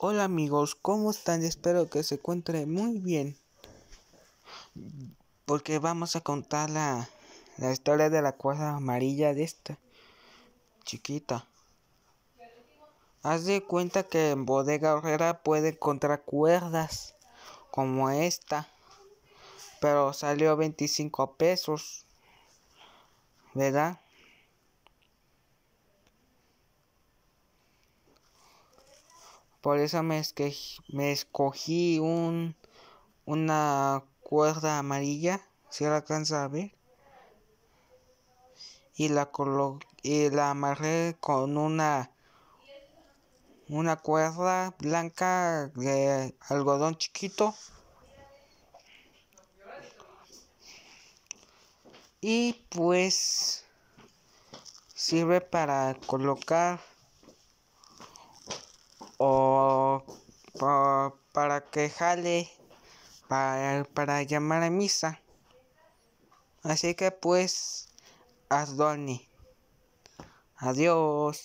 Hola amigos, ¿cómo están? Espero que se encuentren muy bien. Porque vamos a contar la, la historia de la cuerda amarilla de esta chiquita. Haz de cuenta que en Bodega Herrera puede encontrar cuerdas como esta. Pero salió 25 pesos. ¿Verdad? Por eso me, escogí un, una cuerda amarilla, si la alcanza a ver. Y la, y la amarré con una, una cuerda blanca de algodón chiquito. Y pues sirve para colocar o para que jale para, para llamar a misa. Así que pues, haz Adiós.